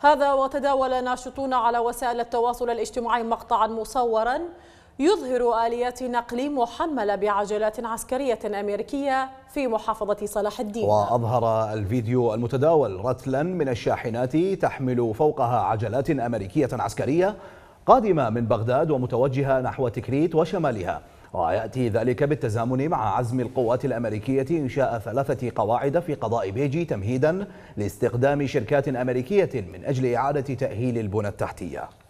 هذا وتداول ناشطون على وسائل التواصل الاجتماعي مقطعا مصورا يظهر آليات نقل محملة بعجلات عسكرية أمريكية في محافظة صلاح الدين وأظهر الفيديو المتداول رتلا من الشاحنات تحمل فوقها عجلات أمريكية عسكرية قادمة من بغداد ومتوجهة نحو تكريت وشمالها ويأتي ذلك بالتزامن مع عزم القوات الأمريكية إنشاء ثلاثة قواعد في قضاء بيجي تمهيدا لاستخدام شركات أمريكية من أجل إعادة تأهيل البنى التحتية